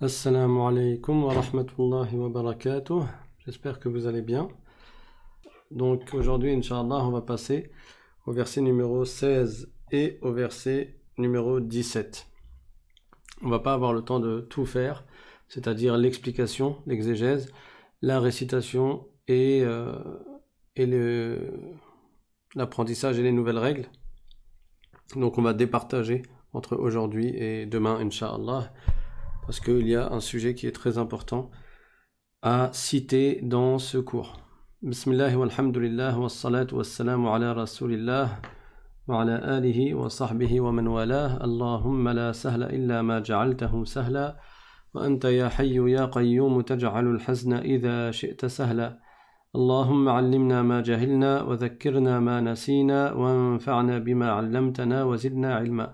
Assalamu alaikum wa rahmatullahi wa barakatuh. J'espère que vous allez bien. Donc aujourd'hui, Inch'Allah, on va passer au verset numéro 16 et au verset numéro 17. On va pas avoir le temps de tout faire, c'est-à-dire l'explication, l'exégèse, la récitation et, euh, l'apprentissage et les nouvelles règles. Donc on va départager entre aujourd'hui et demain, Inch'Allah. parce qu'il y a un sujet qui est très important à citer dans ce cours. Bismillah wa alhamdulillah wa salatu wa salamu ala rasulillah wa ala alihi wa sahbihi wa man walah. Allahumma la sahla illa ma ja'altahu sahla wa anta ya hayyu ya qayyum taj'alu alhazna idha shi'ta sahla. اللهم علمنا ما جهلنا وذكرنا ما نسينا وانفعنا بما علمتنا وزدنا علما.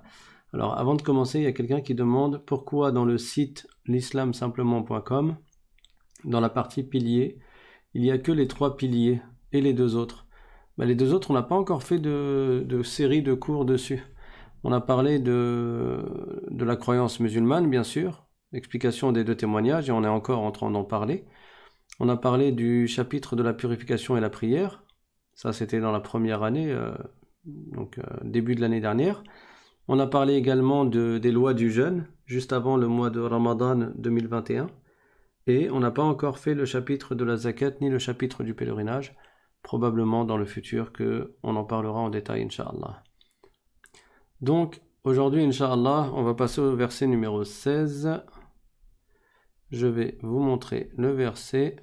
Alors avant de commencer, il y a quelqu'un qui demande pourquoi dans le site l'islamsimplement.com, dans la partie piliers, il n'y a que les trois piliers et les deux autres. Bah, les deux autres, on n'a pas encore fait de, série de cours dessus. On a parlé de, la croyance musulmane, bien sûr, l'explication des deux témoignages, et on est encore en train d'en parler. On a parlé du chapitre de la purification et la prière. Ça, c'était dans la première année, euh, donc euh, début de l'année dernière. On a parlé également de, des lois du jeûne, juste avant le mois de Ramadan 2021. Et on n'a pas encore fait le chapitre de la zakat ni le chapitre du pèlerinage. Probablement dans le futur que on en parlera en détail, Inch'Allah. Donc, aujourd'hui, Inch'Allah, on va passer au verset numéro 16. Je vais vous montrer le verset.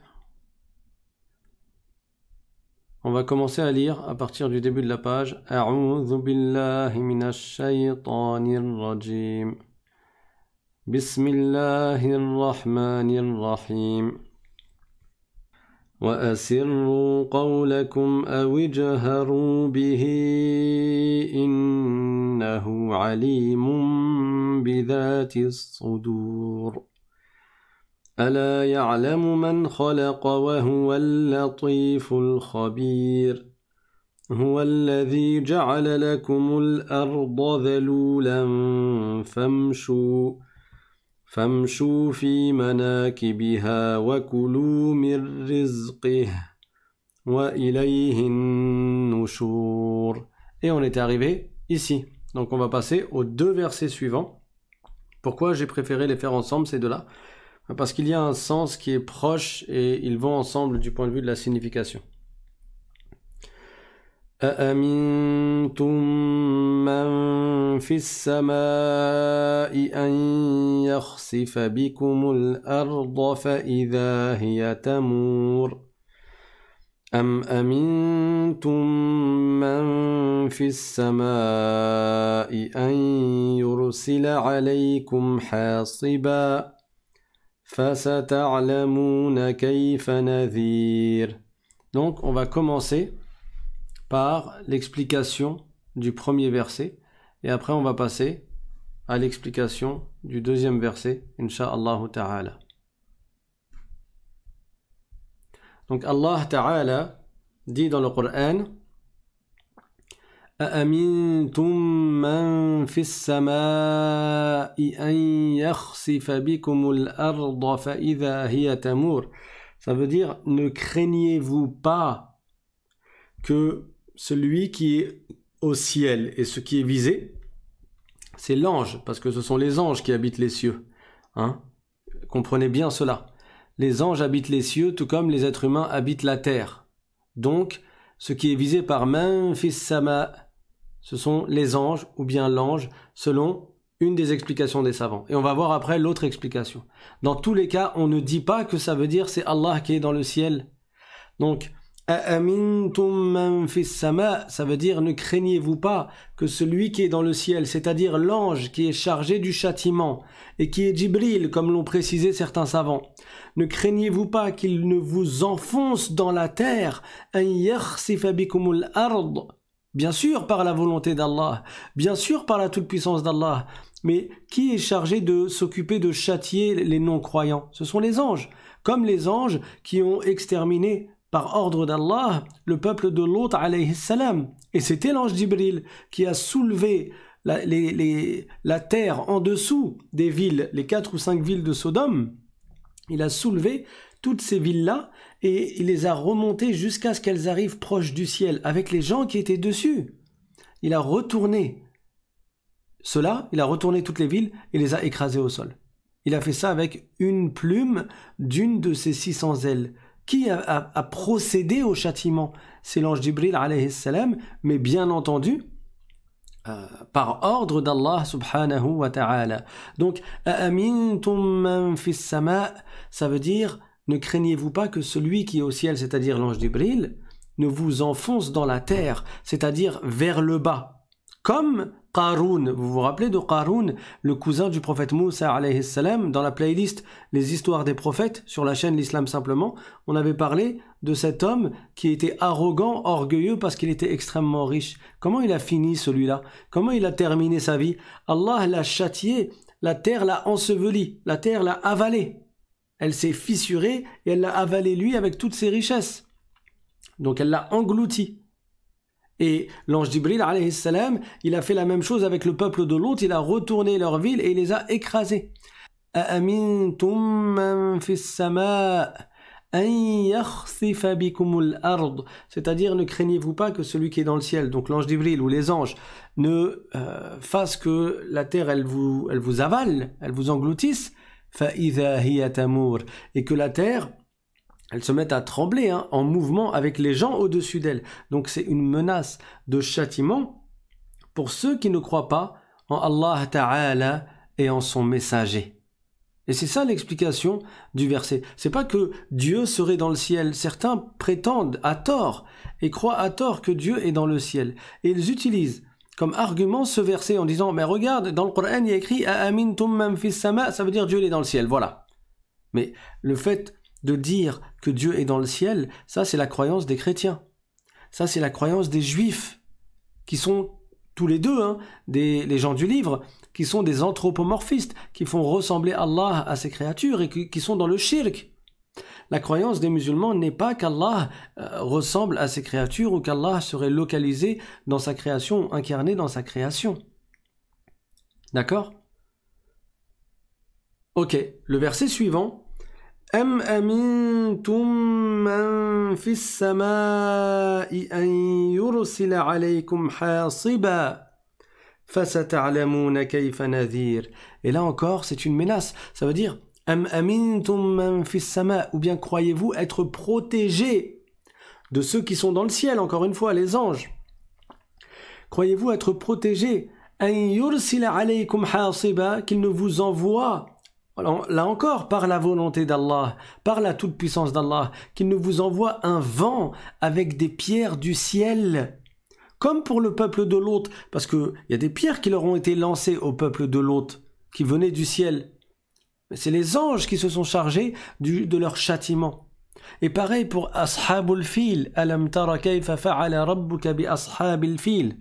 On va commencer à lire à partir du début de la page. أعوذ بالله من الشيطان الرجيم. بسم الله الرحمن الرحيم. وأسروا قولكم أو اجهروا به إنه عليم بذات الصدور ألا يعلم من خلق وهو اللطيف الخبير هو الذي جعل لكم الأرض ذلولا فامشوا فامشوا في مناكبها وكلوا من رزقه وإليه النشور Et on est arrivé ici. Donc on va passer aux deux versets suivants. Pourquoi j'ai préféré les faire ensemble ces deux-là parce qu'il y a un sens qui est proche et ils vont ensemble du point de vue de la signification. أأمنتم من في السماء أن يخسف بكم الأرض فإذا هي تمور أم أمنتم من في السماء أن يرسل عليكم حاصباً donc, on va commencer par l'explication du premier verset et après on va passer à l'explication du deuxième verset, Allah, Ta'ala. Donc, Allah Ta'ala dit dans le Coran ça veut dire ne craignez-vous pas que celui qui est au ciel et ce qui est visé, c'est l'ange, parce que ce sont les anges qui habitent les cieux. Hein Comprenez bien cela. Les anges habitent les cieux tout comme les êtres humains habitent la terre. Donc, ce qui est visé par Memphis ce sont les anges ou bien l'ange, selon une des explications des savants. Et on va voir après l'autre explication. Dans tous les cas, on ne dit pas que ça veut dire c'est Allah qui est dans le ciel. Donc, ça veut dire ne craignez-vous pas que celui qui est dans le ciel, c'est-à-dire l'ange qui est chargé du châtiment et qui est Jibril, comme l'ont précisé certains savants, ne craignez-vous pas qu'il ne vous enfonce dans la terre, Bien sûr par la volonté d'Allah, bien sûr par la toute-puissance d'Allah, mais qui est chargé de s'occuper de châtier les non-croyants Ce sont les anges, comme les anges qui ont exterminé par ordre d'Allah le peuple de Lot alayhi salam. Et c'était l'ange d'Ibril qui a soulevé la terre en dessous des villes, les quatre ou cinq villes de Sodome. Il a soulevé toutes ces villes-là et il les a remontées jusqu'à ce qu'elles arrivent proches du ciel avec les gens qui étaient dessus. Il a retourné cela, il a retourné toutes les villes et les a écrasées au sol. Il a fait ça avec une plume d'une de ses 600 ailes. Qui a, procédé au châtiment C'est l'ange d'Ibril, salam, mais bien entendu, euh, par ordre d'Allah subhanahu wa ta'ala. Donc, Amintum man fis sama Ça veut dire, ne craignez-vous pas que celui qui est au ciel, c'est-à-dire l'ange du Bril, ne vous enfonce dans la terre, c'est-à-dire vers le bas. Comme Qaroun, vous vous rappelez de Qaroun, le cousin du prophète Moussa alayhi salam, dans la playlist Les histoires des prophètes sur la chaîne L'Islam simplement, on avait parlé de cet homme qui était arrogant, orgueilleux parce qu'il était extrêmement riche. Comment il a fini celui-là Comment il a terminé sa vie Allah l'a châtié, la terre l'a enseveli, la terre l'a avalé. Elle s'est fissurée et elle l'a avalé lui avec toutes ses richesses. Donc elle l'a englouti. Et l'ange d'Ibril salam, il a fait la même chose avec le peuple de l'autre, il a retourné leur ville et il les a écrasés. C'est-à-dire, ne craignez-vous pas que celui qui est dans le ciel, donc l'ange d'Ibril ou les anges, ne euh, fasse que la terre, elle vous, elle vous avale, elle vous engloutisse et que la terre elle se met à trembler hein, en mouvement avec les gens au-dessus d'elle. Donc c'est une menace de châtiment pour ceux qui ne croient pas en Allah Ta'ala et en son messager. Et c'est ça l'explication du verset. C'est pas que Dieu serait dans le ciel. Certains prétendent à tort et croient à tort que Dieu est dans le ciel. Et ils utilisent comme argument ce verset en disant Mais regarde, dans le Coran, il y a écrit Amin fis sama, ça veut dire Dieu est dans le ciel, voilà. Mais le fait de dire que Dieu est dans le ciel, ça c'est la croyance des chrétiens. Ça c'est la croyance des juifs, qui sont tous les deux, hein, des, les gens du livre, qui sont des anthropomorphistes, qui font ressembler Allah à ses créatures et qui, qui sont dans le shirk la croyance des musulmans n'est pas qu'Allah euh, ressemble à ses créatures ou qu'Allah serait localisé dans sa création, incarné dans sa création. D'accord Ok, le verset suivant. Et là encore, c'est une menace. Ça veut dire, sama ou bien croyez-vous être protégé de ceux qui sont dans le ciel, encore une fois, les anges Croyez-vous être protégé. qu'il ne vous envoie là encore, par la volonté d'Allah, par la toute-puissance d'Allah, qu'il ne vous envoie un vent avec des pierres du ciel, comme pour le peuple de l'autre, parce qu'il y a des pierres qui leur ont été lancées au peuple de l'autre, qui venaient du ciel c'est les anges qui se sont chargés du, de leur châtiment. Et pareil pour Ashabul Fil. Alam tara kayfa fa'ala rabbuka bi Ashabil Fil.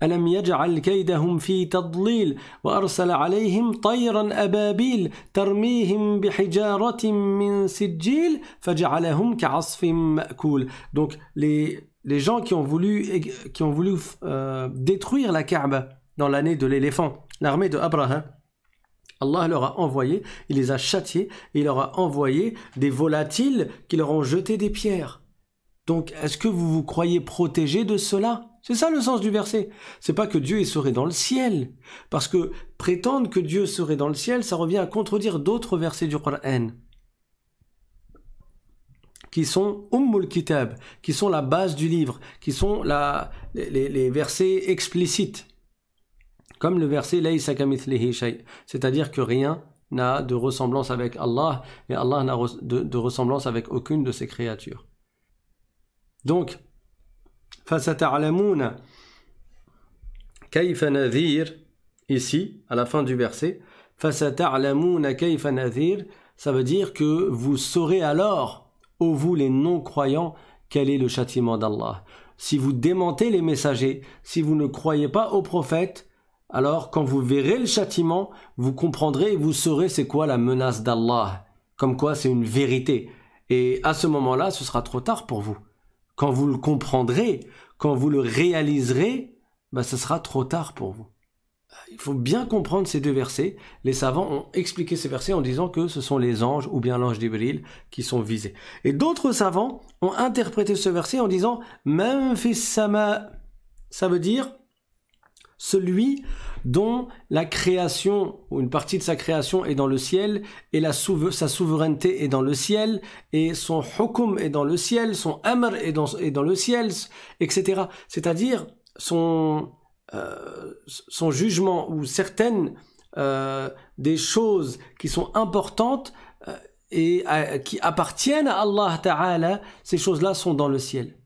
kaydahum fi tadlil wa arsala alayhim tayran ababil, tarmihim bi hijaratim min sijil faj'alahum كعصف ma'kul. Donc les, les gens qui ont voulu, qui ont voulu euh, détruire la Kaaba dans l'année de l'éléphant, l'armée de Abraham, Allah leur a envoyé, il les a châtiés, et il leur a envoyé des volatiles qui leur ont jeté des pierres. Donc, est-ce que vous vous croyez protégé de cela C'est ça le sens du verset. C'est pas que Dieu serait dans le ciel. Parce que prétendre que Dieu serait dans le ciel, ça revient à contredire d'autres versets du Coran qui sont Ummul Kitab, qui sont la base du livre, qui sont les versets explicites. Comme le verset c'est-à-dire que rien n'a de ressemblance avec Allah et Allah n'a de, ressemblance avec aucune de ses créatures. Donc, ici, à la fin du verset, ça veut dire que vous saurez alors, ô vous les non-croyants, quel est le châtiment d'Allah. Si vous démentez les messagers, si vous ne croyez pas aux prophètes, alors quand vous verrez le châtiment, vous comprendrez et vous saurez c'est quoi la menace d'Allah, comme quoi c'est une vérité. Et à ce moment-là, ce sera trop tard pour vous. Quand vous le comprendrez, quand vous le réaliserez, bah, ce sera trop tard pour vous. Il faut bien comprendre ces deux versets. Les savants ont expliqué ces versets en disant que ce sont les anges ou bien l'ange d'Ibril qui sont visés. Et d'autres savants ont interprété ce verset en disant même Sama. Ça veut dire celui dont la création, ou une partie de sa création est dans le ciel, et sa souveraineté est dans le ciel, et son hokum est dans le ciel, son amr est dans, le ciel, etc. C'est-à-dire euh, son, jugement ou certaines euh, des choses qui sont importantes euh, et qui appartiennent à Allah Ta'ala, ces choses-là sont dans le ciel.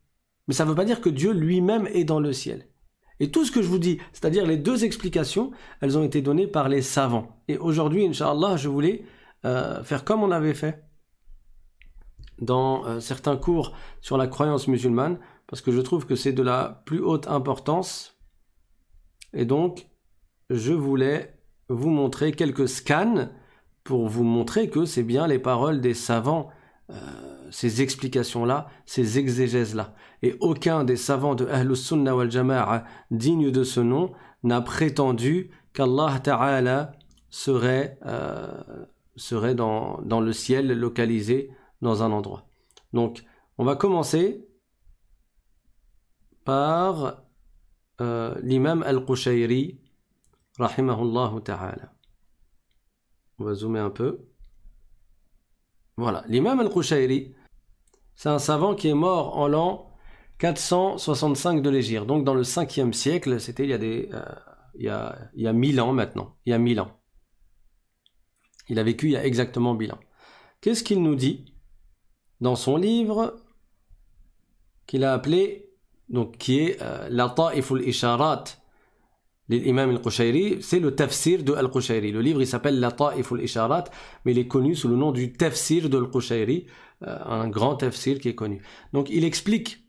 Mais ça ne veut pas dire que Dieu lui-même est dans le ciel. Et tout ce que je vous dis, c'est-à-dire les deux explications, elles ont été données par les savants. Et aujourd'hui, Inch'Allah, je voulais euh, faire comme on avait fait dans euh, certains cours sur la croyance musulmane, parce que je trouve que c'est de la plus haute importance. Et donc, je voulais vous montrer quelques scans pour vous montrer que c'est bien les paroles des savants. Euh, ces explications-là, ces exégèses-là. Et aucun des savants de al Sunnah wal Jama'a digne de ce nom n'a prétendu qu'Allah Ta'ala serait, euh, dans, le ciel localisé dans un endroit. Donc, on va commencer par euh, l'imam Al-Qushayri, rahimahullah ta'ala. On va zoomer un peu. Voilà, l'imam al khushayri c'est un savant qui est mort en l'an 465 de l'Égypte, donc dans le 5e siècle, c'était il y a des... Euh, il, y a, 1000 ans maintenant, il y a mille ans. Il a vécu il y a exactement 1000 ans. Qu'est-ce qu'il nous dit dans son livre qu'il a appelé, donc qui est euh, La Isharat l'imam al-Qushayri, c'est le tafsir de al-Qushayri. Le livre, il s'appelle La Ta'if al-Isharat, mais il est connu sous le nom du tafsir de al-Qushayri, euh, un grand tafsir qui est connu. Donc il explique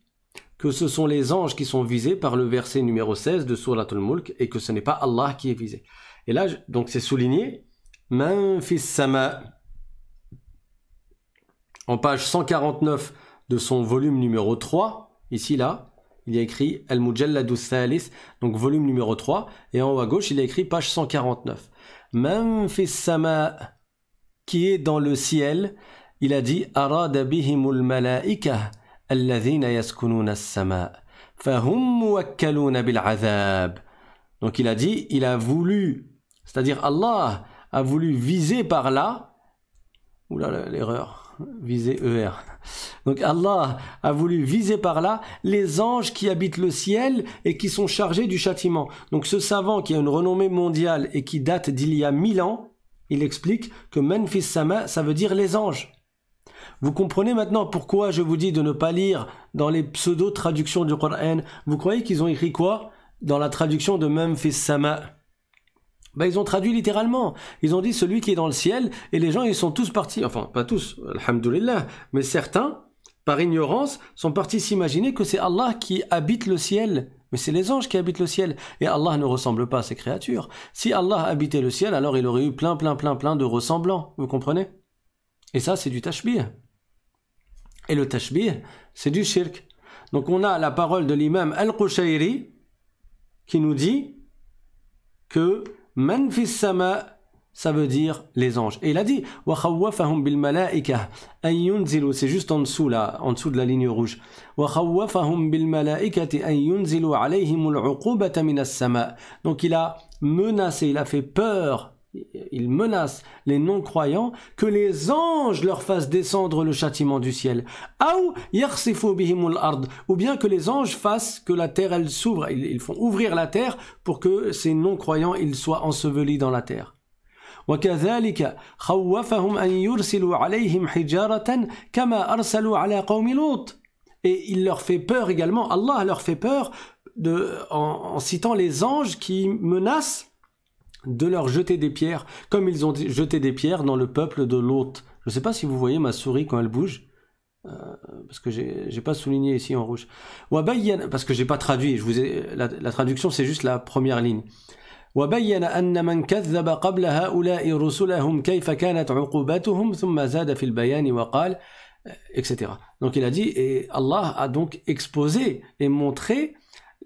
que ce sont les anges qui sont visés par le verset numéro 16 de Surat al-Mulk et que ce n'est pas Allah qui est visé. Et là, donc c'est souligné, Man sama. En page 149 de son volume numéro 3, ici là, il y a écrit al mujalladu Salis, donc volume numéro 3, et en haut à gauche, il y a écrit page 149. Même Sama, qui est dans le ciel, il a dit Arada bihimul malaika, alladhina yaskununa sama, fahum muakkaluna bil azab. Donc il a dit, il a voulu, c'est-à-dire Allah a voulu viser par là, oula l'erreur, viser e ER. Donc Allah a voulu viser par là les anges qui habitent le ciel et qui sont chargés du châtiment. Donc ce savant qui a une renommée mondiale et qui date d'il y a mille ans, il explique que Memphis Sama, ça veut dire les anges. Vous comprenez maintenant pourquoi je vous dis de ne pas lire dans les pseudo-traductions du Coran. Vous croyez qu'ils ont écrit quoi dans la traduction de Memphis Sama bah, ils ont traduit littéralement. Ils ont dit celui qui est dans le ciel, et les gens, ils sont tous partis, enfin, pas tous, alhamdoulilah, mais certains, par ignorance, sont partis s'imaginer que c'est Allah qui habite le ciel. Mais c'est les anges qui habitent le ciel. Et Allah ne ressemble pas à ces créatures. Si Allah habitait le ciel, alors il aurait eu plein, plein, plein, plein de ressemblants. Vous comprenez Et ça, c'est du tashbih. Et le tashbih, c'est du shirk. Donc on a la parole de l'imam Al-Qushayri qui nous dit que من في السماء ça veut dire les anges et il a dit wa khawafahum bil mala'ikah an yunzil c'est juste en dessous là en dessous de la ligne rouge wa khawafahum bil mala'ikati an yunzil alayhim al'uqoubah min as-sama donc il a menacé il a fait peur il menace les non-croyants que les anges leur fassent descendre le châtiment du ciel. Ou bien que les anges fassent que la terre elle s'ouvre, ils font ouvrir la terre pour que ces non-croyants ils soient ensevelis dans la terre. Et il leur fait peur également, Allah leur fait peur en citant les anges qui menacent de leur jeter des pierres comme ils ont jeté des pierres dans le peuple de l'hôte. Je ne sais pas si vous voyez ma souris quand elle bouge. Euh, parce que j'ai pas souligné ici en rouge. Parce que j'ai pas traduit. Je vous la, traduction, c'est juste la première ligne. etc. Donc il a dit et Allah a donc exposé et montré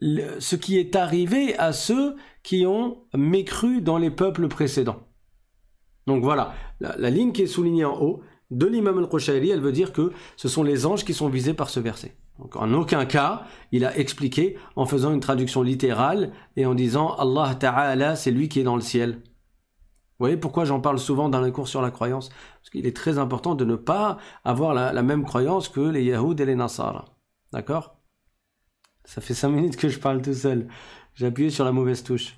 ce qui est arrivé à ceux qui ont mécru dans les peuples précédents. Donc voilà, la, ligne qui est soulignée en haut de l'imam al khoshayri elle veut dire que ce sont les anges qui sont visés par ce verset. Donc en aucun cas, il a expliqué en faisant une traduction littérale et en disant Allah Ta'ala, c'est lui qui est dans le ciel. Vous voyez pourquoi j'en parle souvent dans la cours sur la croyance Parce qu'il est très important de ne pas avoir la, même croyance que les Yahoud et les Nasara. D'accord Ça fait cinq minutes que je parle tout seul. J'ai appuyé sur la mauvaise touche.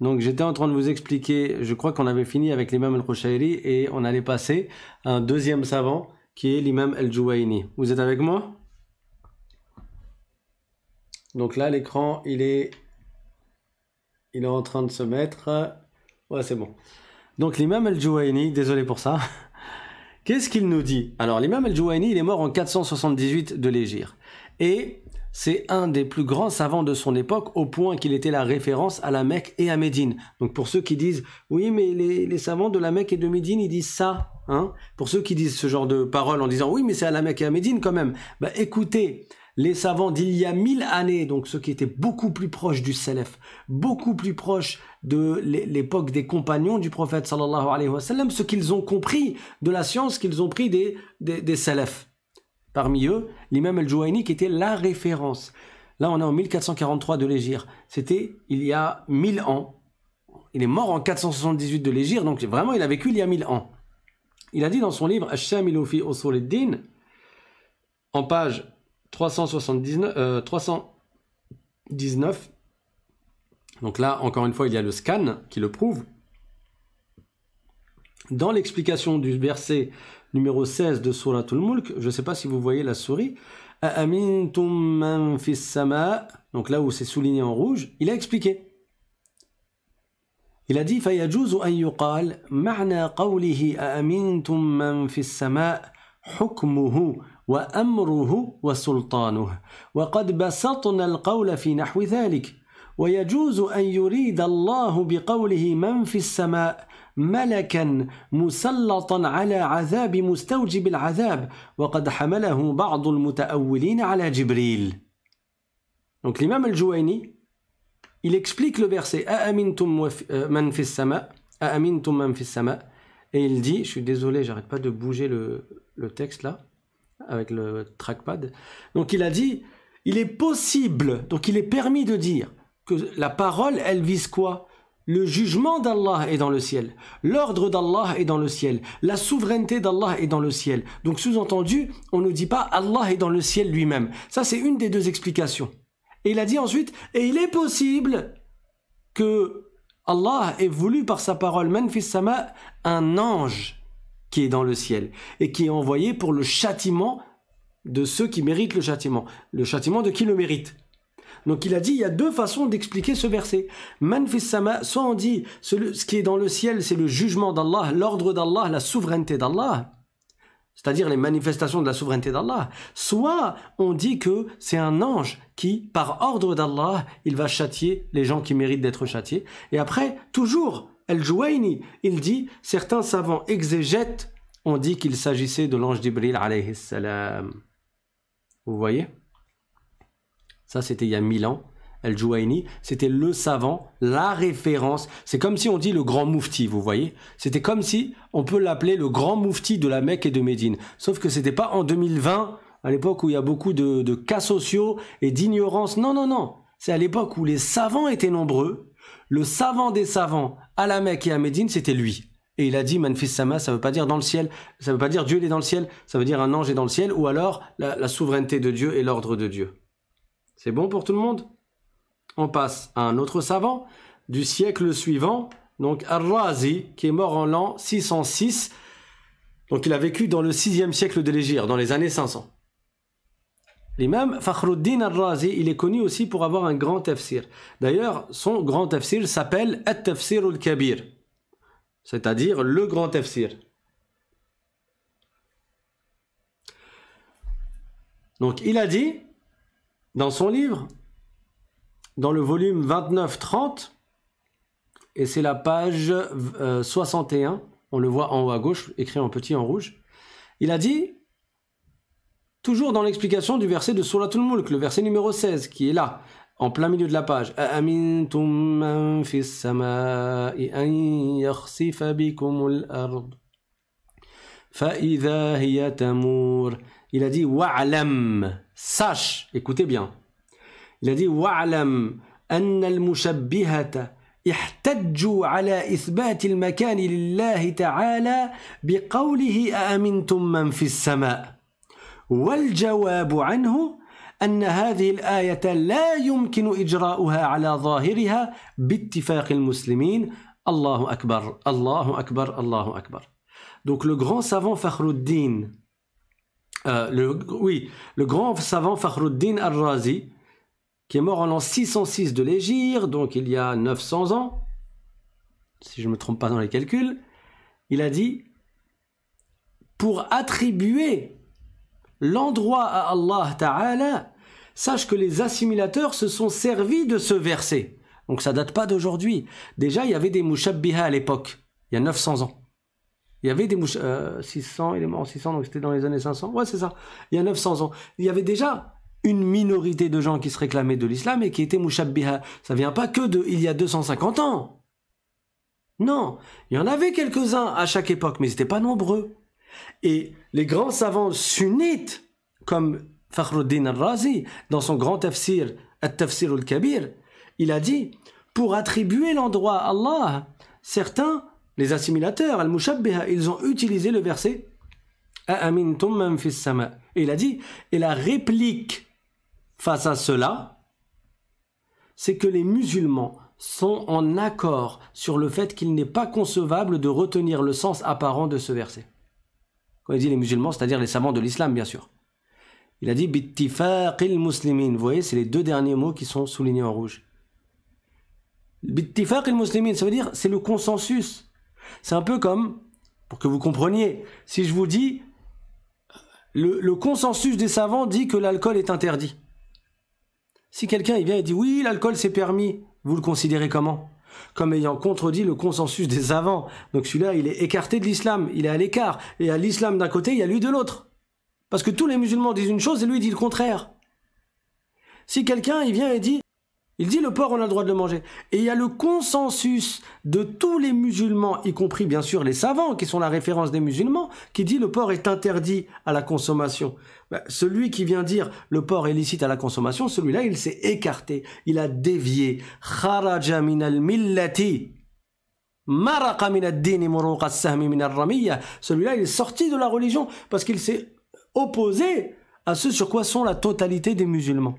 Donc j'étais en train de vous expliquer, je crois qu'on avait fini avec l'imam al-Khushairi et on allait passer à un deuxième savant qui est l'imam El juwaini Vous êtes avec moi Donc là l'écran il est il est en train de se mettre. Ouais c'est bon. Donc l'imam El juwaini désolé pour ça. Qu'est-ce qu'il nous dit Alors l'imam El juwaini il est mort en 478 de légir et c'est un des plus grands savants de son époque au point qu'il était la référence à la Mecque et à Médine. Donc pour ceux qui disent oui mais les, savants de la Mecque et de Médine ils disent ça, hein. pour ceux qui disent ce genre de paroles en disant oui mais c'est à la Mecque et à Médine quand même, bah écoutez les savants d'il y a mille années, donc ceux qui étaient beaucoup plus proches du Salaf, beaucoup plus proches de l'époque des compagnons du prophète sallallahu alayhi wa sallam, ce qu'ils ont compris de la science qu'ils ont pris des, des, Parmi eux, l'imam al juwayni qui était la référence. Là, on est en 1443 de l'Égir. C'était il y a 1000 ans. Il est mort en 478 de l'Égir, donc vraiment, il a vécu il y a 1000 ans. Il a dit dans son livre Ash-Shamilu fi » en page 319, euh, donc là, encore une fois, il y a le scan qui le prouve dans l'explication du verset numéro 16 de suratul mulk, je ne sais pas si vous voyez la souris, « A'amintum man fis samaa » donc là où c'est souligné en rouge, il a expliqué, il a dit « Fayajouzu an yuqal", Ma'na qawlihi a'amintum man fis samaa »« Hukmuhu wa amruhu wa sultanuh »« Wa qad basatna al qawla fi nahwi thalik »« Wayajouzu an yurid bi qawlihi man fis samaa » Donc l'imam al-Juwayni, il explique le verset euh, Aamintum man fis sama, man sama, et il dit, je suis désolé, j'arrête pas de bouger le, le texte là, avec le trackpad. Donc il a dit, il est possible, donc il est permis de dire que la parole, elle vise quoi le jugement d'Allah est dans le ciel. L'ordre d'Allah est dans le ciel. La souveraineté d'Allah est dans le ciel. Donc sous-entendu, on ne dit pas Allah est dans le ciel lui-même. Ça, c'est une des deux explications. Et il a dit ensuite, et il est possible que Allah ait voulu par sa parole, un ange qui est dans le ciel et qui est envoyé pour le châtiment de ceux qui méritent le châtiment. Le châtiment de qui le mérite donc il a dit, il y a deux façons d'expliquer ce verset. Manfis sama, soit on dit, ce qui est dans le ciel, c'est le jugement d'Allah, l'ordre d'Allah, la souveraineté d'Allah, c'est-à-dire les manifestations de la souveraineté d'Allah. Soit on dit que c'est un ange qui, par ordre d'Allah, il va châtier les gens qui méritent d'être châtiés. Et après, toujours, el juwaini il dit, certains savants exégètes ont dit qu'il s'agissait de l'ange d'Ibril alayhi salam. Vous voyez ça, c'était il y a mille ans. el Jouaïni, c'était le savant, la référence. C'est comme si on dit le grand moufti, vous voyez C'était comme si on peut l'appeler le grand moufti de la Mecque et de Médine. Sauf que c'était pas en 2020, à l'époque où il y a beaucoup de, cas sociaux et d'ignorance. Non, non, non. C'est à l'époque où les savants étaient nombreux. Le savant des savants à la Mecque et à Médine, c'était lui. Et il a dit Manfis Sama, ça veut pas dire dans le ciel, ça veut pas dire Dieu est dans le ciel, ça veut dire un ange est dans le ciel, ou alors la souveraineté de Dieu et l'ordre de Dieu. C'est bon pour tout le monde On passe à un autre savant du siècle suivant, donc al razi qui est mort en l'an 606. Donc il a vécu dans le 6e siècle de l'Égypte, dans les années 500. L'imam Fakhruddin al-Razi, il est connu aussi pour avoir un grand tafsir. D'ailleurs, son grand tafsir s'appelle At-Tafsir al-Kabir, c'est-à-dire le grand tafsir. Donc il a dit dans son livre, dans le volume 29-30, et c'est la page 61, euh, on le voit en haut à gauche, écrit en petit en rouge, il a dit, toujours dans l'explication du verset de al Mulk, le verset numéro 16, qui est là, en plein milieu de la page. il a dit wa'lam, sache, écoutez bien. Il a dit wa'lam أن المشبهة احتجوا على إثبات المكان لله تعالى بقوله أأمنتم من في السماء والجواب عنه أن هذه الآية لا يمكن إجراؤها على ظاهرها باتفاق المسلمين الله أكبر الله أكبر الله أكبر Donc le grand savant Fakhruddin Euh, le, oui, le grand savant Fakhruddin al-Razi, qui est mort en l'an 606 de l'Égypte, donc il y a 900 ans, si je ne me trompe pas dans les calculs, il a dit Pour attribuer l'endroit à Allah Ta'ala, sache que les assimilateurs se sont servis de ce verset. Donc ça date pas d'aujourd'hui. Déjà, il y avait des mushabbiha à l'époque, il y a 900 ans. Il y avait des mouches 600, euh, il est mort en 600, donc c'était dans les années 500. Ouais, c'est ça. Il y a 900 ans. Il y avait déjà une minorité de gens qui se réclamaient de l'islam et qui étaient mouchabbiha. Ça vient pas que de il y a 250 ans. Non, il y en avait quelques-uns à chaque époque, mais ils n'étaient pas nombreux. Et les grands savants sunnites, comme Fakhruddin al-Razi, dans son grand tafsir, At-Tafsir al-Kabir, il a dit Pour attribuer l'endroit à Allah, certains les assimilateurs, al ils ont utilisé le verset et il a dit, et la réplique face à cela, c'est que les musulmans sont en accord sur le fait qu'il n'est pas concevable de retenir le sens apparent de ce verset. Quand il dit les musulmans, c'est-à-dire les savants de l'islam, bien sûr. Il a dit bittifaqil muslimin. Vous voyez, c'est les deux derniers mots qui sont soulignés en rouge. Bittifaqil muslimin, ça veut dire c'est le consensus c'est un peu comme, pour que vous compreniez, si je vous dis, le, consensus des savants dit que l'alcool est interdit. Si quelqu'un vient et dit oui, l'alcool c'est permis, vous le considérez comment Comme ayant contredit le consensus des savants. Donc celui-là, il est écarté de l'islam, il est à l'écart. Et à l'islam d'un côté, il y a lui de l'autre. Parce que tous les musulmans disent une chose et lui dit le contraire. Si quelqu'un il vient et dit il dit le porc, on a le droit de le manger. Et il y a le consensus de tous les musulmans, y compris bien sûr les savants, qui sont la référence des musulmans, qui dit le porc est interdit à la consommation. Bah, celui qui vient dire le porc est licite à la consommation, celui-là, il s'est écarté, il a dévié. Celui-là, il est sorti de la religion parce qu'il s'est opposé à ce sur quoi sont la totalité des musulmans.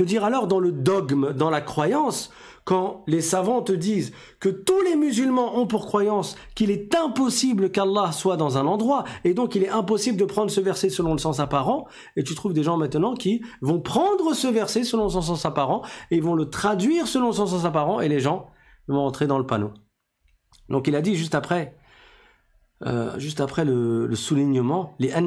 Que dire alors dans le dogme, dans la croyance, quand les savants te disent que tous les musulmans ont pour croyance qu'il est impossible qu'Allah soit dans un endroit, et donc il est impossible de prendre ce verset selon le sens apparent, et tu trouves des gens maintenant qui vont prendre ce verset selon son sens apparent, et vont le traduire selon son sens apparent, et les gens vont entrer dans le panneau. Donc il a dit juste après, euh, juste après le, le soulignement, Ça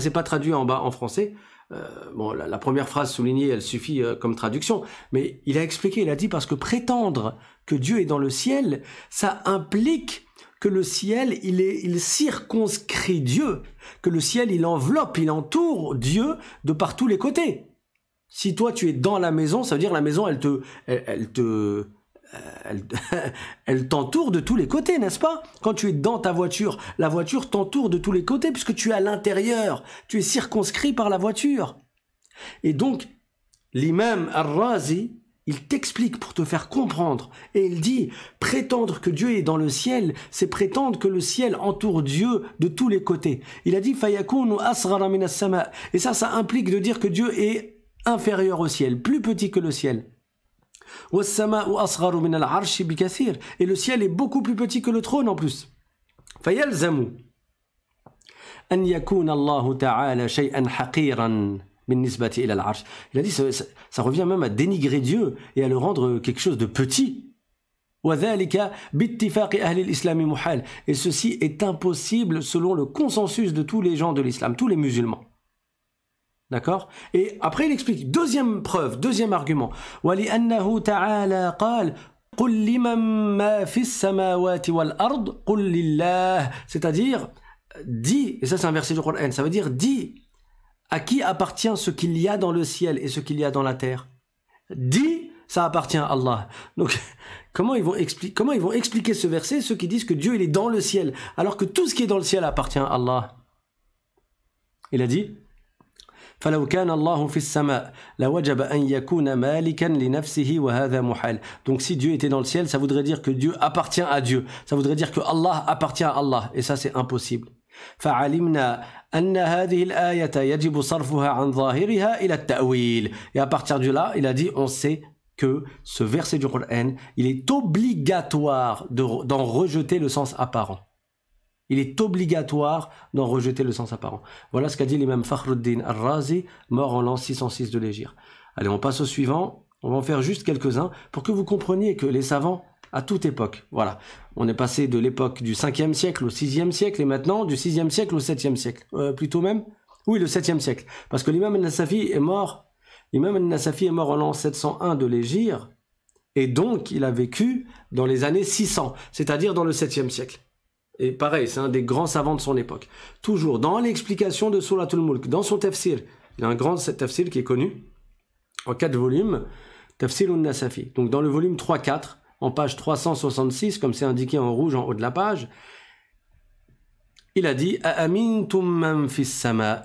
c'est pas traduit en bas en français. Euh, bon, la, première phrase soulignée, elle suffit euh, comme traduction, mais il a expliqué, il a dit parce que prétendre que Dieu est dans le ciel, ça implique que le ciel, il, est, il circonscrit Dieu, que le ciel, il enveloppe, il entoure Dieu de par tous les côtés. Si toi tu es dans la maison, ça veut dire la maison elle te, elle, te, euh, elle, t'entoure de tous les côtés, n'est-ce pas Quand tu es dans ta voiture, la voiture t'entoure de tous les côtés puisque tu es à l'intérieur, tu es circonscrit par la voiture. Et donc, l'imam Ar-Razi, il t'explique pour te faire comprendre et il dit prétendre que Dieu est dans le ciel, c'est prétendre que le ciel entoure Dieu de tous les côtés. Il a dit asra asghara sama et ça ça implique de dire que Dieu est inférieur au ciel, plus petit que le ciel. Et le ciel est beaucoup plus petit que le trône en plus. Il a dit, ça, ça revient même à dénigrer Dieu et à le rendre quelque chose de petit. Et ceci est impossible selon le consensus de tous les gens de l'islam, tous les musulmans. D'accord Et après il explique, deuxième preuve, deuxième argument. C'est-à-dire, dit, et ça c'est un verset du Coran, ça veut dire, dit, à qui appartient ce qu'il y a dans le ciel et ce qu'il y a dans la terre Dit, ça appartient à Allah. Donc, comment ils, vont expliquer, comment ils vont expliquer ce verset, ceux qui disent que Dieu il est dans le ciel, alors que tout ce qui est dans le ciel appartient à Allah Il a dit donc si Dieu était dans le ciel ça voudrait dire que Dieu appartient à Dieu ça voudrait dire que Allah appartient à Allah et ça c'est impossible et à partir de là il a dit on sait que ce verset du Coran il est obligatoire d'en rejeter le sens apparent il est obligatoire d'en rejeter le sens apparent. Voilà ce qu'a dit l'imam Fakhruddin al-Razi, mort en l'an 606 de l'Egyre. Allez, on passe au suivant. On va en faire juste quelques-uns pour que vous compreniez que les savants, à toute époque, voilà, on est passé de l'époque du 5e siècle au 6e siècle et maintenant du 6e siècle au 7e siècle. Euh, plutôt même Oui, le 7e siècle. Parce que l'imam al-Nasafi est mort. L'imam al-Nasafi est mort en l'an 701 de l'Egyre et donc il a vécu dans les années 600, c'est-à-dire dans le 7e siècle. Et pareil, c'est un des grands savants de son époque. Toujours dans l'explication de al Mulk, dans son tafsir, il y a un grand tafsir qui est connu, en quatre volumes, Tafsir nasafi Donc dans le volume 3-4, en page 366, comme c'est indiqué en rouge en haut de la page, il a dit Aamintum man fis sama'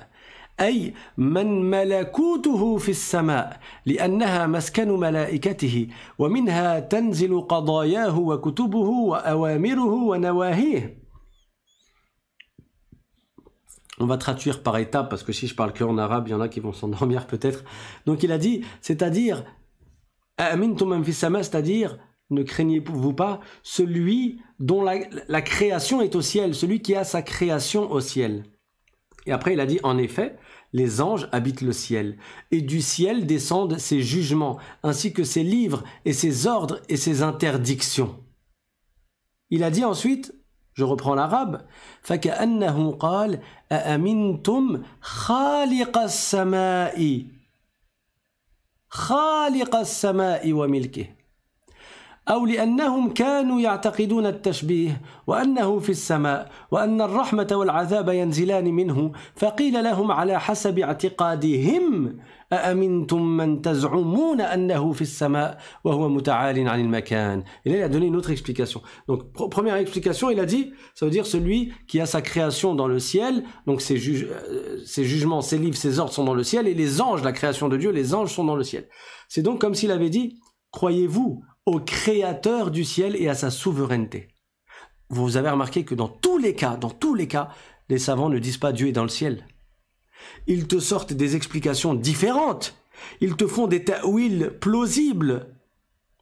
أي من maskanu malaikatihi »« Wa minha tanzilu ملائكته wa تنزل Wa وكتبه wa ونواهيه on va traduire par étapes parce que si je parle que en arabe, il y en a qui vont s'endormir peut-être. Donc il a dit, c'est-à-dire, c'est-à-dire, ne craignez-vous pas celui dont la, la, création est au ciel, celui qui a sa création au ciel. Et après, il a dit, en effet, les anges habitent le ciel, et du ciel descendent ses jugements, ainsi que ses livres, et ses ordres, et ses interdictions. Il a dit ensuite, Je reprends l'arabe. فكأنه قال أأمنتم خالق السماء خالق السماء وملكه Et là, il a donné une autre explication. Donc, première explication, il a dit, ça veut dire celui qui a sa création dans le ciel, donc ses, euh, ses jugements, ses livres, ses ordres sont dans le ciel, et les anges, la création de Dieu, les anges sont dans le ciel. C'est donc comme s'il avait dit, croyez-vous au Créateur du ciel et à sa souveraineté. Vous avez remarqué que dans tous les cas, dans tous les cas, les savants ne disent pas Dieu est dans le ciel. Ils te sortent des explications différentes. Ils te font des ta'wils plausibles.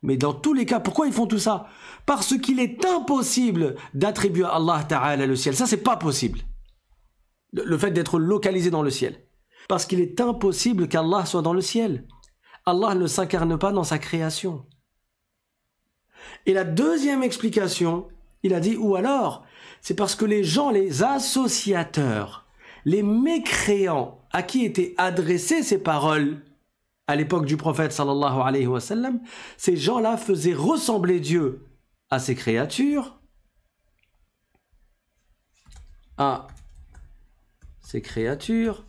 Mais dans tous les cas, pourquoi ils font tout ça Parce qu'il est impossible d'attribuer à Allah Ta'ala le ciel. Ça, c'est pas possible. le fait d'être localisé dans le ciel. Parce qu'il est impossible qu'Allah soit dans le ciel. Allah ne s'incarne pas dans sa création. Et la deuxième explication, il a dit, ou alors, c'est parce que les gens, les associateurs, les mécréants à qui étaient adressées ces paroles à l'époque du prophète sallallahu alayhi wa sallam, ces gens-là faisaient ressembler Dieu à ses créatures, à ses créatures,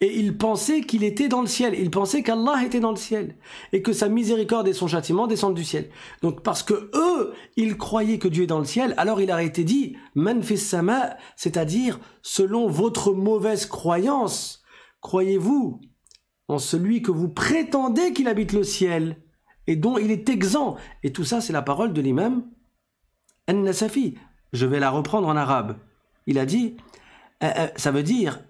et il pensaient qu'il était dans le ciel. Il pensait qu'Allah était dans le ciel. Et que sa miséricorde et son châtiment descendent du ciel. Donc parce que eux, ils croyaient que Dieu est dans le ciel, alors il a été dit, Manfissama, c'est-à-dire, selon votre mauvaise croyance, croyez-vous en celui que vous prétendez qu'il habite le ciel et dont il est exempt. Et tout ça, c'est la parole de l'imam An-Nasafi. Je vais la reprendre en arabe. Il a dit, euh, euh, ça veut dire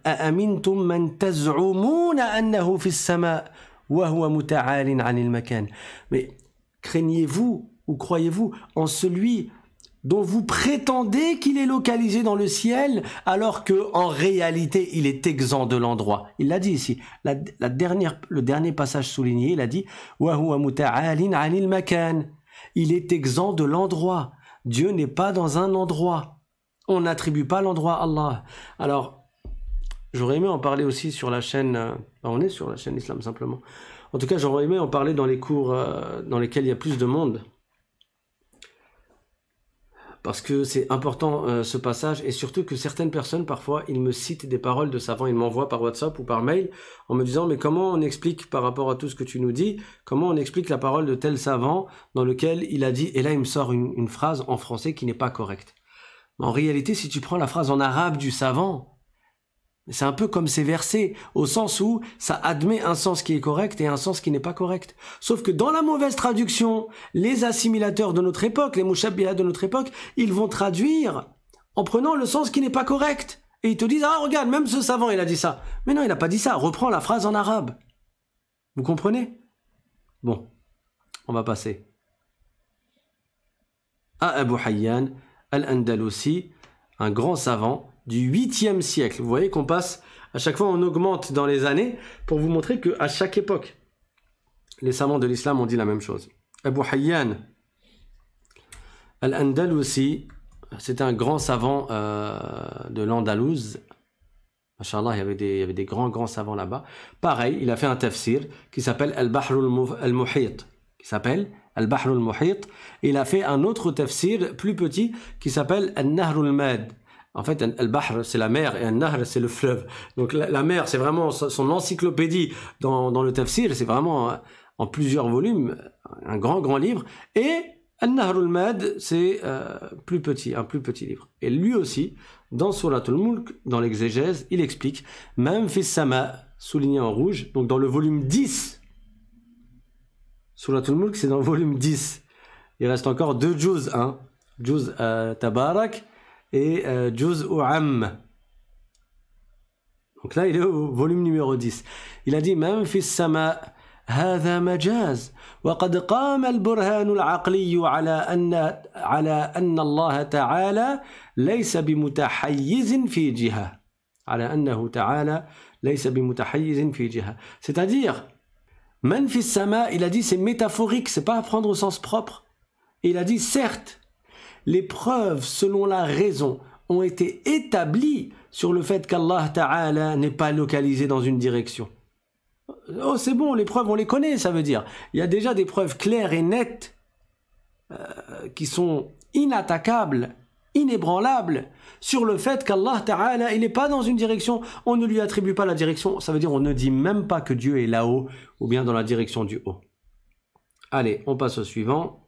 mais craignez-vous ou croyez-vous en celui dont vous prétendez qu'il est localisé dans le ciel, alors que en réalité il est exempt de l'endroit. Il l'a dit ici. La, dernière, le dernier passage souligné, il a dit Il est exempt de l'endroit. Dieu n'est pas dans un endroit on n'attribue pas l'endroit à Allah. Alors, j'aurais aimé en parler aussi sur la chaîne, euh, bah, on est sur la chaîne Islam simplement. En tout cas, j'aurais aimé en parler dans les cours euh, dans lesquels il y a plus de monde. Parce que c'est important euh, ce passage, et surtout que certaines personnes, parfois, ils me citent des paroles de savants, ils m'envoient par WhatsApp ou par mail en me disant, mais comment on explique par rapport à tout ce que tu nous dis, comment on explique la parole de tel savant dans lequel il a dit, et là il me sort une phrase en français qui n'est pas correcte. En réalité, si tu prends la phrase en arabe du savant, c'est un peu comme ces versets, au sens où ça admet un sens qui est correct et un sens qui n'est pas correct. Sauf que dans la mauvaise traduction, les assimilateurs de notre époque, les mouchabbilas de notre époque, ils vont traduire en prenant le sens qui n'est pas correct. Et ils te disent, ah regarde, même ce savant, il a dit ça. Mais non, il n'a pas dit ça, reprends la phrase en arabe. Vous comprenez Bon, on va passer à Abu Hayyan al-Andalusi, un grand savant du 8e siècle. Vous voyez qu'on passe, à chaque fois on augmente dans les années pour vous montrer qu'à chaque époque, les savants de l'islam ont dit la même chose. Abu Hayyan al-Andalusi, c'était un grand savant euh, de l'Andalouse. Inch'Allah, il y, avait des, il y avait des grands, grands savants là-bas. Pareil, il a fait un tafsir qui s'appelle Al-Bahr al-Muhit, qui s'appelle Al-Bahr al il a fait un autre tafsir plus petit qui s'appelle Al-Nahr al-Mad. En fait, Al-Bahr, c'est la mer, et Al-Nahr, c'est le fleuve. Donc la, mer, c'est vraiment son encyclopédie dans, le tafsir, c'est vraiment euh, en plusieurs volumes, un grand, grand livre. Et Al-Nahr al-Mad, c'est euh, plus petit, un plus petit livre. Et lui aussi, dans al Mulk, dans l'exégèse, il explique « Même Fissama, souligné en rouge, donc dans le volume 10 Suratul Mulk, c'est dans le volume 10. Il reste encore deux Juz, hein. Juz euh, Tabarak et euh, Juz U'am. Donc là, il est au volume numéro 10. Il a dit même si sama هذا مجاز وقد قام البرهان c'est-à-dire Manfis sama, il a dit c'est métaphorique, c'est pas à prendre au sens propre. il a dit certes, les preuves selon la raison ont été établies sur le fait qu'Allah Ta'ala n'est pas localisé dans une direction. Oh, c'est bon, les preuves, on les connaît, ça veut dire. Il y a déjà des preuves claires et nettes euh, qui sont inattaquables inébranlable sur le fait qu'Allah Ta'ala, il n'est pas dans une direction, on ne lui attribue pas la direction, ça veut dire on ne dit même pas que Dieu est là-haut ou bien dans la direction du haut. Allez, on passe au suivant.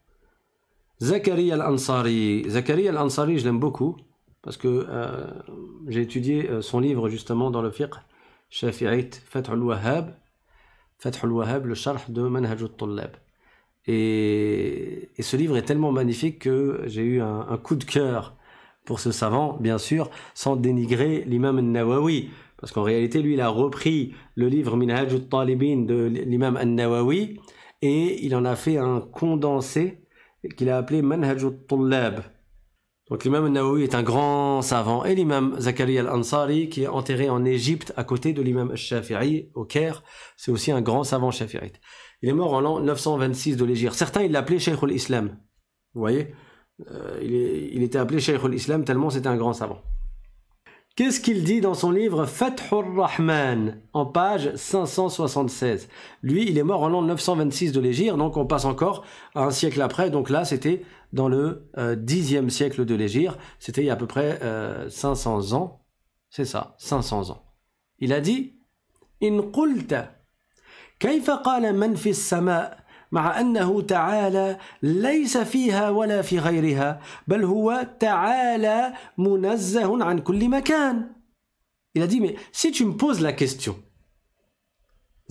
Zachary al-Ansari. Zachary al-Ansari, je l'aime beaucoup parce que euh, j'ai étudié euh, son livre justement dans le fiqh Shafi'it Fath wahhab Fath wahhab le de Manhaj al Et, ce livre est tellement magnifique que j'ai eu un, coup de cœur pour ce savant, bien sûr, sans dénigrer l'imam nawawi Parce qu'en réalité, lui, il a repris le livre Minhaj al-Talibin de l'imam al-Nawawi et il en a fait un condensé qu'il a appelé Manhaj al-Tullab. Donc l'imam al-Nawawi est un grand savant et l'imam Zakari al-Ansari qui est enterré en Égypte à côté de l'imam al-Shafi'i au Caire, c'est aussi un grand savant shafi'ite. Il est mort en l'an 926 de l'Égypte. Certains, il l'appelaient Sheikh al-Islam. Vous voyez euh, il, était appelé Sheikh al-Islam tellement c'était un grand savant. Qu'est-ce qu'il dit dans son livre Fathur Rahman en page 576 Lui, il est mort en l'an 926 de l'Égypte, donc on passe encore un siècle après. Donc là, c'était dans le 10e euh, siècle de l'Égypte, c'était il y a à peu près 500 euh, ans. C'est ça, 500 ans. Il a dit In qulta kayfa qala man fi sama il a dit, mais si tu me poses la question,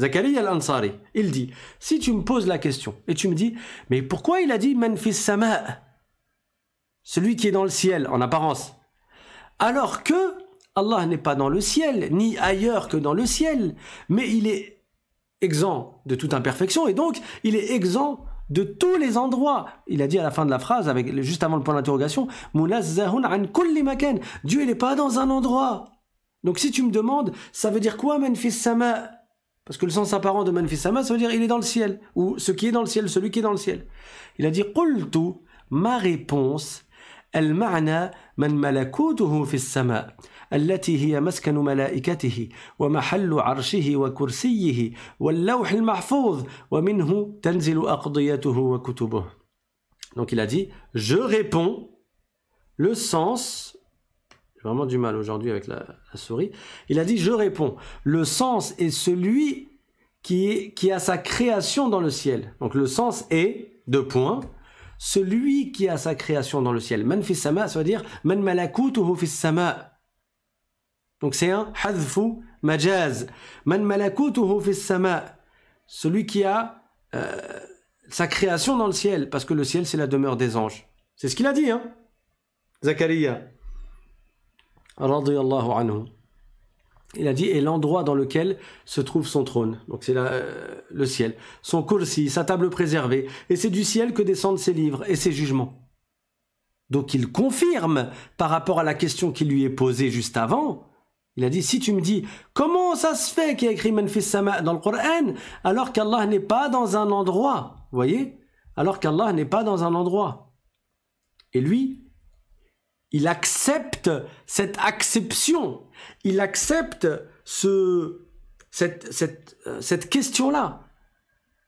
al il dit, si tu me poses la question et tu me dis, mais pourquoi il a dit Manfis Sama Celui qui est dans le ciel, en apparence. Alors que Allah n'est pas dans le ciel, ni ailleurs que dans le ciel, mais il est exempt de toute imperfection et donc il est exempt de tous les endroits. Il a dit à la fin de la phrase, avec, juste avant le point d'interrogation, Dieu, n'est pas dans un endroit. Donc si tu me demandes, ça veut dire quoi, manfis sama Parce que le sens apparent de manfis sama, ça veut dire il est dans le ciel, ou ce qui est dans le ciel, celui qui est dans le ciel. Il a dit, Qultu, ma réponse, al marana man malakutuhu donc il a dit, je réponds le sens J'ai vraiment du mal aujourd'hui avec la, souris. Il a dit Je réponds. Le sens est celui qui, qui a sa création dans le ciel. Donc le sens est, deux points, celui qui a sa création dans le ciel. Man sama, ça veut dire Man malakutuhu fis sama. Donc c'est un hadfu majaz. Man malakutuhu Celui qui a euh, sa création dans le ciel, parce que le ciel c'est la demeure des anges. C'est ce qu'il a dit, hein Zachariah. anhu. Il a dit, et l'endroit dans lequel se trouve son trône. Donc c'est euh, le ciel. Son coursi, sa table préservée. Et c'est du ciel que descendent ses livres et ses jugements. Donc il confirme par rapport à la question qui lui est posée juste avant il a dit, si tu me dis, comment ça se fait qu'il y a écrit Manfis dans le Coran alors qu'Allah n'est pas dans un endroit Vous voyez Alors qu'Allah n'est pas dans un endroit. Et lui, il accepte cette acception. Il accepte ce, euh, cette, question-là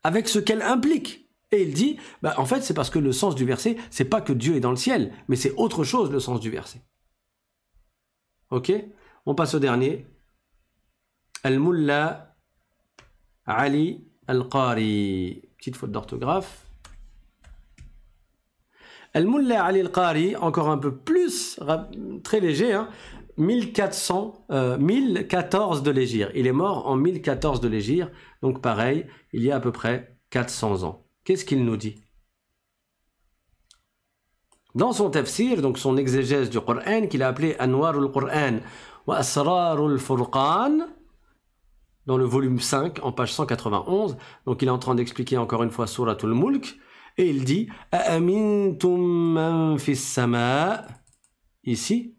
avec ce qu'elle implique. Et il dit, bah en fait, c'est parce que le sens du verset, c'est pas que Dieu est dans le ciel, mais c'est autre chose le sens du verset. Ok on passe au dernier. al Al-Mulla Ali Al-Qari. Petite faute d'orthographe. al Al-Mulla Ali Al-Qari, encore un peu plus, très léger, 1400, hein. 1014 euh, de l'Égir. Il est mort en 1014 de l'Égir, donc pareil, il y a à peu près 400 ans. Qu'est-ce qu'il nous dit Dans son tafsir, donc son exégèse du Coran, qu'il a appelé Anwarul Quran, وأسرار الفرقان dans le volume 5 en page 191 donc il est en train d'expliquer encore une fois al Mulk et il dit أأمنتم من في السماء ici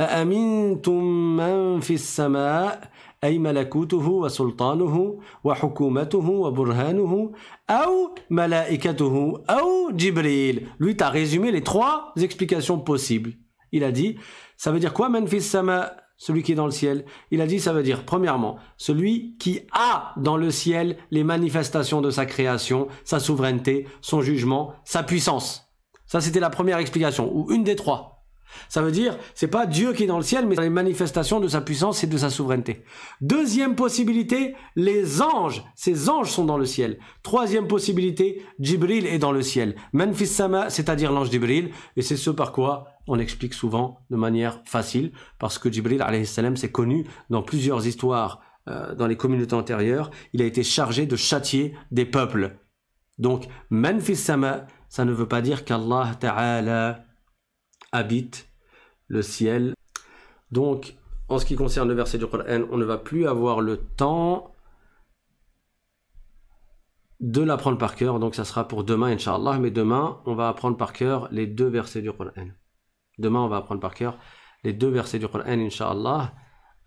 أأمنتم من في السماء أي wa وسلطانه وحكومته وبرهانه أو ملائكته أو Jibril. lui t'a résumé les trois explications possibles il a dit ça veut dire quoi, Memphis Sama celui qui est dans le ciel. Il a dit, ça veut dire, premièrement, celui qui a dans le ciel les manifestations de sa création, sa souveraineté, son jugement, sa puissance. Ça, c'était la première explication, ou une des trois. Ça veut dire, c'est pas Dieu qui est dans le ciel, mais les manifestations de sa puissance et de sa souveraineté. Deuxième possibilité, les anges. Ces anges sont dans le ciel. Troisième possibilité, Djibril est dans le ciel. Memphis Sama, c'est-à-dire l'ange Djibril, et c'est ce par quoi on l'explique souvent de manière facile, parce que Jibril salam c'est connu dans plusieurs histoires euh, dans les communautés antérieures, il a été chargé de châtier des peuples. Donc, Manfis Sama, ça ne veut pas dire qu'Allah Ta'ala habite le ciel. Donc, en ce qui concerne le verset du Coran, on ne va plus avoir le temps de l'apprendre par cœur. Donc ça sera pour demain, Inch'Allah. Mais demain, on va apprendre par cœur les deux versets du Coran. Demain, on va apprendre par cœur les deux versets du Coran, Inch'Allah.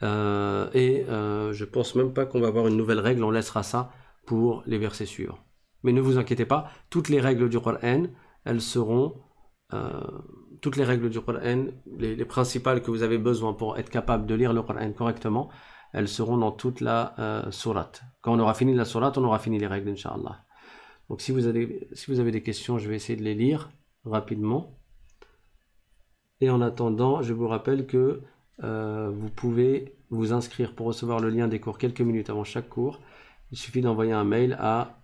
Euh, et je euh, je pense même pas qu'on va avoir une nouvelle règle, on laissera ça pour les versets suivants. Mais ne vous inquiétez pas, toutes les règles du Coran, elles seront. Euh, toutes les règles du Coran, les, principales que vous avez besoin pour être capable de lire le Coran correctement, elles seront dans toute la sourate. Quand on aura fini la sourate, on aura fini les règles, Inshallah. Donc si vous, si vous avez des questions, je vais essayer de les lire rapidement. Et en attendant, je vous rappelle que euh, vous pouvez vous inscrire pour recevoir le lien des cours quelques minutes avant chaque cours. Il suffit d'envoyer un mail à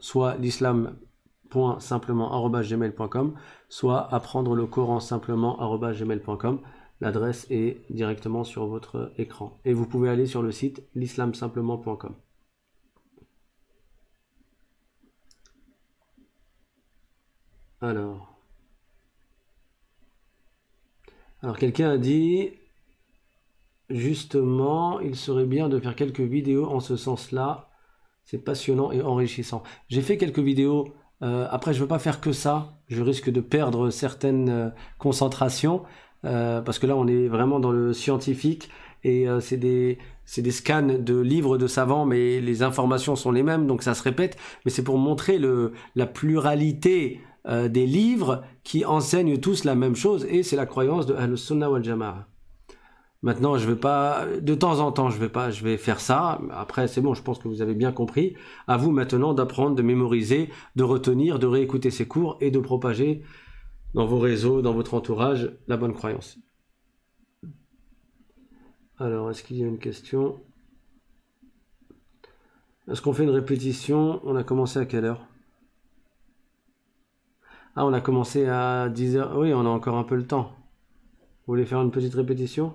soit l'islam.simplement.gmail.com, soit apprendre le Coran L'adresse est directement sur votre écran. Et vous pouvez aller sur le site l'islamsimplement.com. Alors. Alors quelqu'un a dit, justement, il serait bien de faire quelques vidéos en ce sens-là. C'est passionnant et enrichissant. J'ai fait quelques vidéos. Euh, après, je ne veux pas faire que ça. Je risque de perdre certaines euh, concentrations. Euh, parce que là, on est vraiment dans le scientifique. Et c'est des, des, scans de livres de savants, mais les informations sont les mêmes, donc ça se répète. Mais c'est pour montrer le, la pluralité euh, des livres qui enseignent tous la même chose et c'est la croyance de al Sunnah wal Maintenant, je vais pas, de temps en temps, je vais pas, je vais faire ça. Après, c'est bon, je pense que vous avez bien compris. À vous maintenant d'apprendre, de mémoriser, de retenir, de réécouter ces cours et de propager dans vos réseaux, dans votre entourage, la bonne croyance. Alors, est-ce qu'il y a une question Est-ce qu'on fait une répétition On a commencé à quelle heure ah, on a commencé à 10h. Oui, on a encore un peu le temps. Vous voulez faire une petite répétition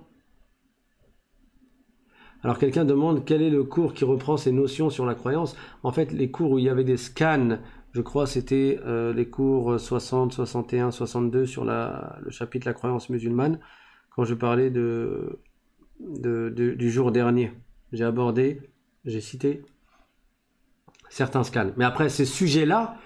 alors quelqu'un demande quel est le cours qui reprend ces notions sur la croyance. En fait, les cours où il y avait des scans, je crois c'était euh, les cours 60, 61, 62 sur le chapitre La croyance musulmane, quand je parlais de du jour dernier. J'ai abordé, j'ai cité certains scans. Mais après, ces sujets-là,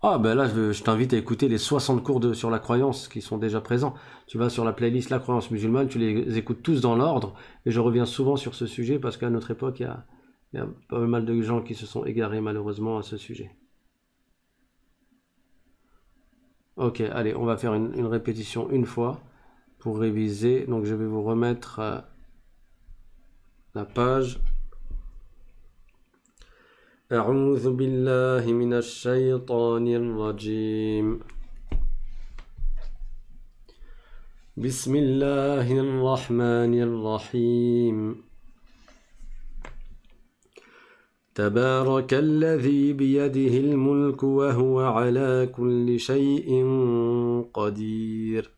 ah ben là, je, t'invite à écouter les 60 cours de, sur la croyance qui sont déjà présents. Tu vas sur la playlist La croyance musulmane, tu les écoutes tous dans l'ordre. Et je reviens souvent sur ce sujet parce qu'à notre époque, il y, a, pas mal de gens qui se sont égarés malheureusement à ce sujet. Ok, allez, on va faire une répétition une fois pour réviser. Donc je vais vous remettre euh, la page. أعوذ بالله من الشيطان الرجيم بسم الله الرحمن الرحيم تبارك الذي بيده الملك وهو على كل شيء قدير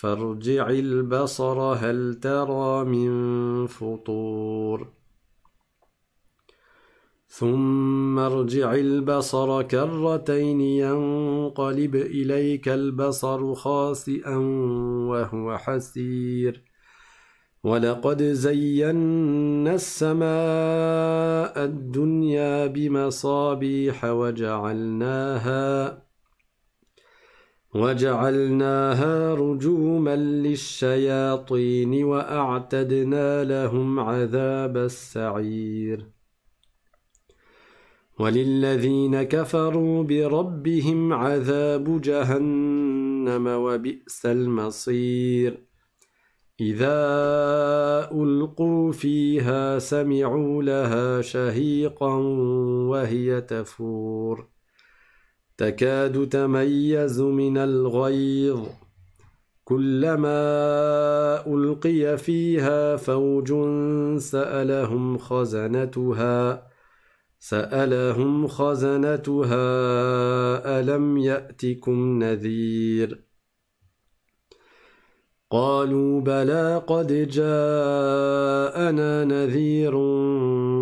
فارجع البصر هل ترى من فطور ثم ارجع البصر كرتين ينقلب إليك البصر خاسئا وهو حسير ولقد زينا السماء الدنيا بمصابيح وجعلناها وجعلناها رجوما للشياطين وأعتدنا لهم عذاب السعير وللذين كفروا بربهم عذاب جهنم وبئس المصير إذا ألقوا فيها سمعوا لها شهيقا وهي تفور تكاد تميز من الغيظ كلما ألقي فيها فوج سألهم خزنتها سألهم خزنتها ألم يأتكم نذير قالوا بلى قد جاءنا نذير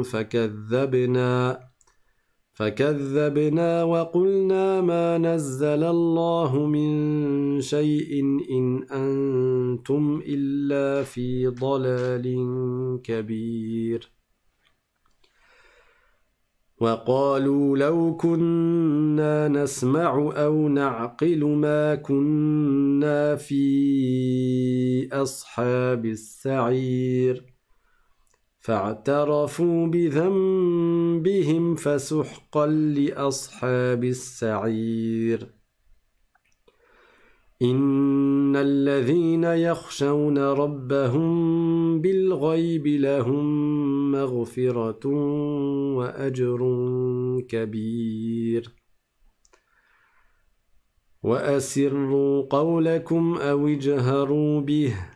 فكذبنا فكذبنا وقلنا ما نزل الله من شيء إن أنتم إلا في ضلال كبير وقالوا لو كنا نسمع أو نعقل ما كنا في أصحاب السعير فاعترفوا بذنبهم فسحقا لأصحاب السعير إن الذين يخشون ربهم بالغيب لهم مغفرة وأجر كبير وأسروا قولكم أو اجهروا به ۖ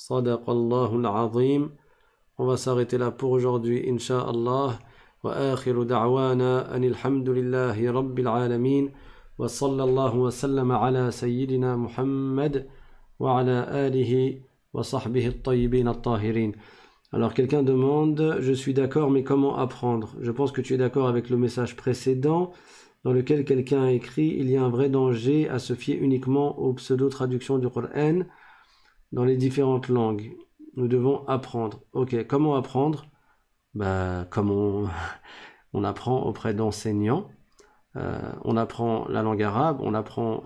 Sadaqallahul azim On va s'arrêter là pour aujourd'hui, insha'Allah. وآخر دعوانا أن الحمد لله رب العالمين وصلى الله وسلم على سيدنا محمد وعلى آله وصحبه الطيبين الطاهرين Alors quelqu'un demande, je suis d'accord mais comment apprendre Je pense que tu es d'accord avec le message précédent dans lequel quelqu'un a écrit, il y a un vrai danger à se fier uniquement aux pseudo-traductions du Coran dans les différentes langues. Nous devons apprendre. Ok, comment apprendre bah, Comme on, apprend auprès d'enseignants, euh, on apprend la langue arabe, on apprend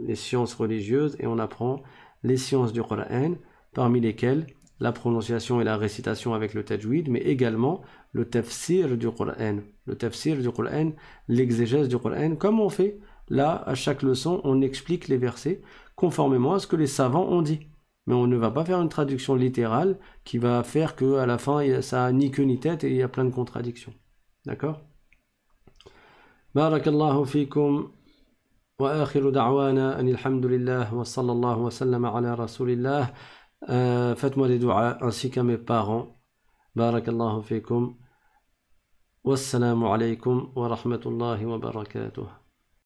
les sciences religieuses et on apprend les sciences du Qur'an, parmi lesquelles la prononciation et la récitation avec le tajwid, mais également le tafsir du Qur'an. Le tafsir du Qur'an, l'exégèse du Qur'an, comme on fait là, à chaque leçon, on explique les versets conformément à ce que les savants ont dit mais on ne va pas faire une traduction littérale qui va faire que à la fin ça a ni queue ni tête et il y a plein de contradictions. D'accord Barakallahu fikum wa akhiru da'wana anil wa sallallahu wa sallam ala rasulillah. Euh, faites-moi des dua ainsi qu'à mes parents. Barakallahu fikum. Wassalamu alaykum wa rahmatullahi wa barakatuh.